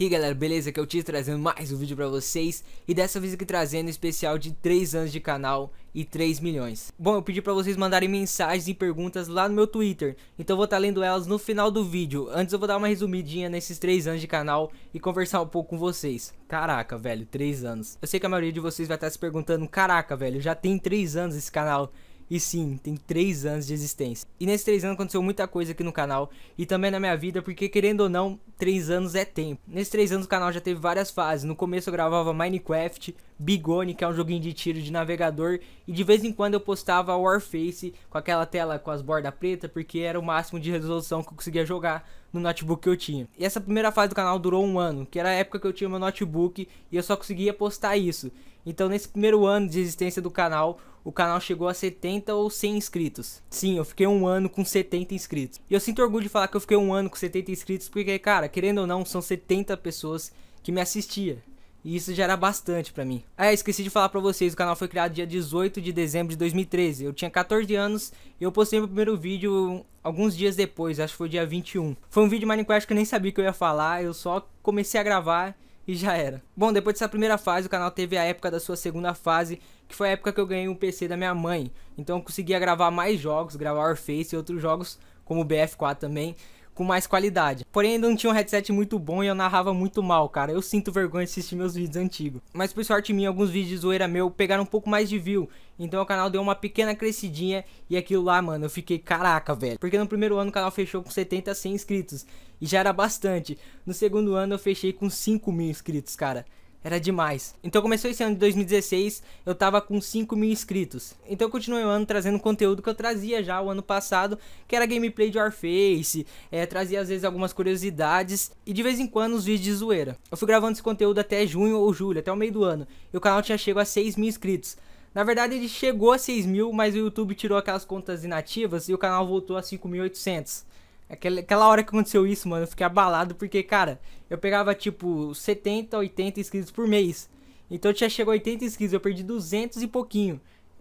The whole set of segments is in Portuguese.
E galera, beleza? Que eu te trazendo mais um vídeo pra vocês E dessa vez aqui trazendo um especial de 3 anos de canal e 3 milhões Bom, eu pedi pra vocês mandarem mensagens e perguntas lá no meu Twitter Então eu vou estar tá lendo elas no final do vídeo Antes eu vou dar uma resumidinha nesses 3 anos de canal e conversar um pouco com vocês Caraca, velho, 3 anos Eu sei que a maioria de vocês vai estar tá se perguntando Caraca, velho, já tem 3 anos esse canal e sim, tem 3 anos de existência. E nesses 3 anos aconteceu muita coisa aqui no canal e também na minha vida, porque querendo ou não, 3 anos é tempo. Nesses 3 anos o canal já teve várias fases. No começo eu gravava Minecraft, Bigone, que é um joguinho de tiro de navegador, e de vez em quando eu postava Warface com aquela tela com as bordas pretas, porque era o máximo de resolução que eu conseguia jogar no notebook que eu tinha. E essa primeira fase do canal durou um ano, que era a época que eu tinha meu notebook e eu só conseguia postar isso. Então, nesse primeiro ano de existência do canal, o canal chegou a 70 ou 100 inscritos. Sim, eu fiquei um ano com 70 inscritos. E eu sinto orgulho de falar que eu fiquei um ano com 70 inscritos, porque, cara, querendo ou não, são 70 pessoas que me assistiam. E isso já era bastante para mim. Ah, esqueci de falar para vocês, o canal foi criado dia 18 de dezembro de 2013. Eu tinha 14 anos e eu postei meu primeiro vídeo alguns dias depois, acho que foi dia 21. Foi um vídeo Minecraft que eu nem sabia que eu ia falar, eu só comecei a gravar e já era. Bom, depois dessa primeira fase, o canal teve a época da sua segunda fase, que foi a época que eu ganhei um PC da minha mãe. Então eu conseguia gravar mais jogos, gravar Warface e outros jogos, como o BF4 também com mais qualidade. Porém, ainda não tinha um headset muito bom e eu narrava muito mal, cara. Eu sinto vergonha de assistir meus vídeos antigos. Mas por sorte minha, alguns vídeos de zoeira meu pegaram um pouco mais de view. Então o canal deu uma pequena crescidinha e aquilo lá, mano, eu fiquei caraca, velho. Porque no primeiro ano o canal fechou com 70 a 100 inscritos. E já era bastante. No segundo ano eu fechei com 5 mil inscritos, cara. Era demais. Então começou esse ano de 2016, eu tava com 5 mil inscritos. Então eu continuei o ano trazendo conteúdo que eu trazia já o ano passado, que era gameplay de Warface, é, trazia às vezes algumas curiosidades e de vez em quando os vídeos de zoeira. Eu fui gravando esse conteúdo até junho ou julho, até o meio do ano, e o canal tinha chegado a 6 mil inscritos. Na verdade ele chegou a 6 mil, mas o YouTube tirou aquelas contas inativas e o canal voltou a 5.800. Aquela, aquela hora que aconteceu isso, mano, eu fiquei abalado porque, cara, eu pegava tipo 70, 80 inscritos por mês. Então já chegou a 80 inscritos, eu perdi 200 e pouquinho.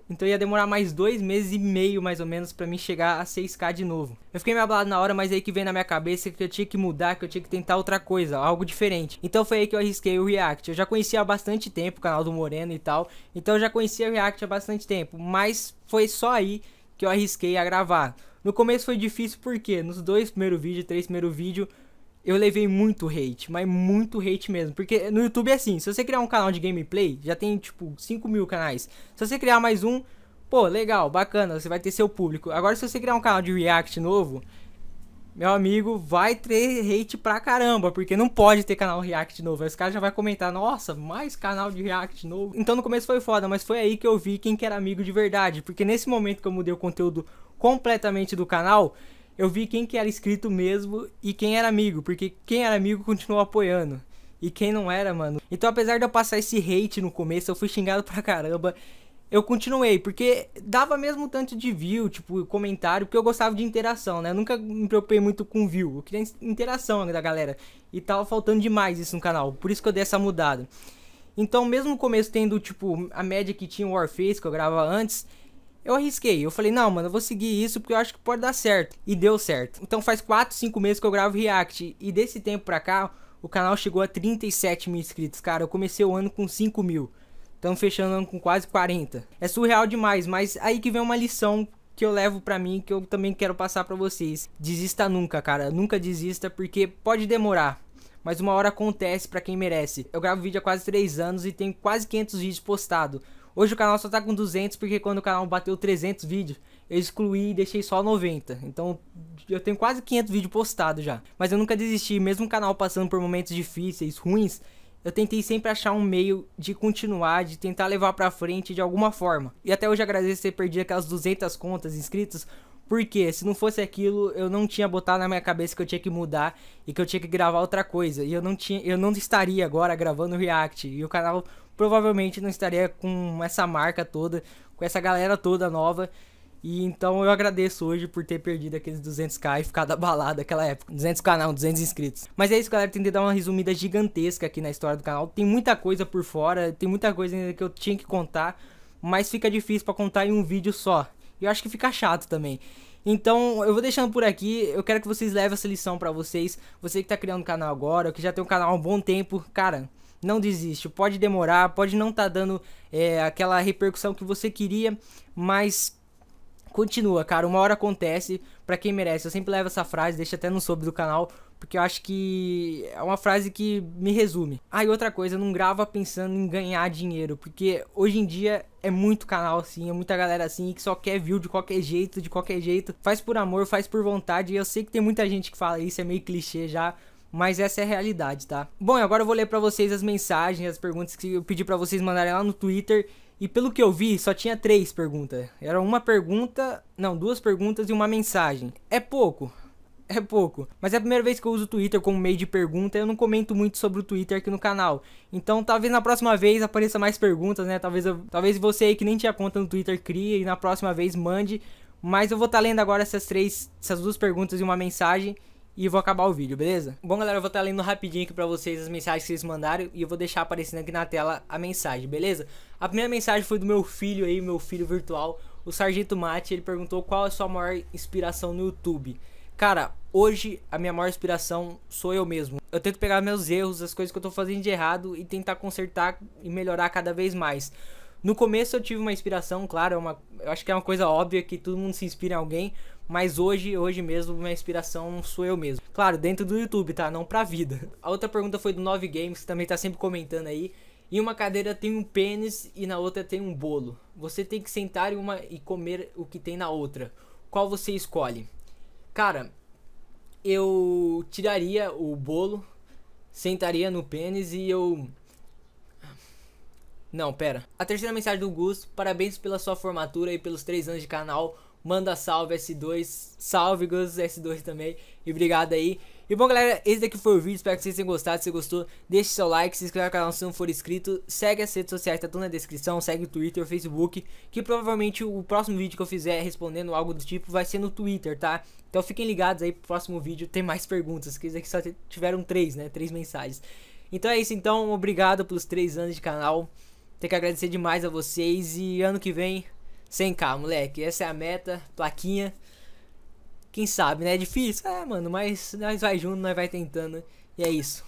Então ia demorar mais dois meses e meio, mais ou menos, para mim chegar a 6k de novo. Eu fiquei meio abalado na hora, mas é aí que veio na minha cabeça que eu tinha que mudar, que eu tinha que tentar outra coisa, algo diferente. Então foi aí que eu arrisquei o React. Eu já conhecia há bastante tempo o canal do Moreno e tal, então eu já conhecia o React há bastante tempo, mas foi só aí que eu arrisquei a gravar. No começo foi difícil porque nos dois primeiros vídeos, três primeiros vídeos, eu levei muito hate, mas muito hate mesmo. Porque no YouTube é assim, se você criar um canal de gameplay, já tem tipo 5 mil canais. Se você criar mais um, pô, legal, bacana, você vai ter seu público. Agora se você criar um canal de react novo, meu amigo, vai ter hate pra caramba, porque não pode ter canal React novo. Aí os caras já vai comentar, nossa, mais canal de React novo. Então no começo foi foda, mas foi aí que eu vi quem que era amigo de verdade. Porque nesse momento que eu mudei o conteúdo completamente do canal, eu vi quem que era inscrito mesmo e quem era amigo, porque quem era amigo continuou apoiando. E quem não era, mano. Então, apesar de eu passar esse hate no começo, eu fui xingado pra caramba. Eu continuei, porque dava mesmo tanto de view, tipo, comentário, porque eu gostava de interação, né? Eu nunca me preocupei muito com view. Eu queria interação né, da galera. E tava faltando demais isso no canal. Por isso que eu dei essa mudada. Então, mesmo no começo tendo, tipo, a média que tinha o Warface, que eu gravava antes, eu arrisquei. Eu falei, não, mano, eu vou seguir isso porque eu acho que pode dar certo. E deu certo. Então faz 4, 5 meses que eu gravo React. E desse tempo pra cá, o canal chegou a 37 mil inscritos. Cara, eu comecei o ano com 5 mil. Estamos fechando o ano com quase 40. É surreal demais, mas aí que vem uma lição que eu levo para mim, que eu também quero passar para vocês. Desista nunca, cara. Nunca desista, porque pode demorar. Mas uma hora acontece para quem merece. Eu gravo vídeo há quase 3 anos e tenho quase 500 vídeos postados. Hoje o canal só tá com 200 porque quando o canal bateu 300 vídeos, eu excluí e deixei só 90. Então eu tenho quase 500 vídeos postados já. Mas eu nunca desisti, mesmo o canal passando por momentos difíceis, ruins, eu tentei sempre achar um meio de continuar, de tentar levar para frente de alguma forma. E até hoje agradeço ter perdido aquelas 200 contas inscritas, porque se não fosse aquilo, eu não tinha botado na minha cabeça que eu tinha que mudar e que eu tinha que gravar outra coisa. E eu não tinha, eu não estaria agora gravando React. E o canal provavelmente não estaria com essa marca toda, com essa galera toda nova. E então eu agradeço hoje por ter perdido aqueles 200k e ficado abalado naquela época. 200k 200 inscritos. Mas é isso, galera. Tentei dar uma resumida gigantesca aqui na história do canal. Tem muita coisa por fora, tem muita coisa ainda que eu tinha que contar. Mas fica difícil para contar em um vídeo só. E eu acho que fica chato também. Então, eu vou deixando por aqui. Eu quero que vocês levem essa lição para vocês. Você que tá criando o canal agora, que já tem um canal há um bom tempo, cara, não desiste. Pode demorar, pode não tá dando é, aquela repercussão que você queria, mas Continua, cara, uma hora acontece, para quem merece. Eu sempre levo essa frase, deixo até no sub do canal, porque eu acho que é uma frase que me resume. Ah, e outra coisa, não grava pensando em ganhar dinheiro, porque hoje em dia é muito canal assim, é muita galera assim que só quer view de qualquer jeito, de qualquer jeito. Faz por amor, faz por vontade, e eu sei que tem muita gente que fala isso, é meio clichê já, mas essa é a realidade, tá? Bom, agora eu vou ler para vocês as mensagens, as perguntas que eu pedi para vocês mandarem lá no Twitter. E pelo que eu vi, só tinha três perguntas. Era uma pergunta, não, duas perguntas e uma mensagem. É pouco. É pouco, mas é a primeira vez que eu uso o Twitter como meio de pergunta. Eu não comento muito sobre o Twitter aqui no canal. Então, talvez na próxima vez apareça mais perguntas, né? Talvez, eu, talvez você aí que nem tinha conta no Twitter crie e na próxima vez mande. Mas eu vou estar tá lendo agora essas três, essas duas perguntas e uma mensagem e vou acabar o vídeo, beleza? Bom, galera, eu vou estar tá lendo rapidinho aqui pra vocês as mensagens que vocês mandaram e eu vou deixar aparecendo aqui na tela a mensagem, beleza? A primeira mensagem foi do meu filho aí, meu filho virtual, o Sargento Mate, ele perguntou qual é a sua maior inspiração no YouTube. Cara, hoje a minha maior inspiração sou eu mesmo. Eu tento pegar meus erros, as coisas que eu tô fazendo de errado e tentar consertar e melhorar cada vez mais. No começo eu tive uma inspiração, claro, é uma, eu acho que é uma coisa óbvia que todo mundo se inspira em alguém, mas hoje, hoje mesmo, minha inspiração sou eu mesmo. Claro, dentro do YouTube, tá? Não pra vida. A outra pergunta foi do 9 Games, que também tá sempre comentando aí. Em uma cadeira tem um pênis e na outra tem um bolo. Você tem que sentar em uma e comer o que tem na outra. Qual você escolhe? Cara, eu tiraria o bolo, sentaria no pênis e eu. Não, pera. A terceira mensagem do Gus: parabéns pela sua formatura e pelos três anos de canal. Manda salve S2, salve Gus S2 também. E obrigado aí. E bom, galera, esse daqui foi o vídeo. Espero que vocês tenham gostado. Se gostou, deixe seu like, se inscreva no canal se não for inscrito. Segue as redes sociais, tá tudo na descrição. Segue o Twitter, o Facebook. Que provavelmente o próximo vídeo que eu fizer respondendo algo do tipo vai ser no Twitter, tá? Então fiquem ligados aí pro próximo vídeo. Tem mais perguntas, que isso aqui só tiveram três, né? Três mensagens. Então é isso, então. Obrigado pelos três anos de canal. Tenho que agradecer demais a vocês. E ano que vem 100k, moleque. Essa é a meta, plaquinha. Quem sabe, né? É difícil, é, mano, mas nós vai junto, nós vai tentando. E é isso.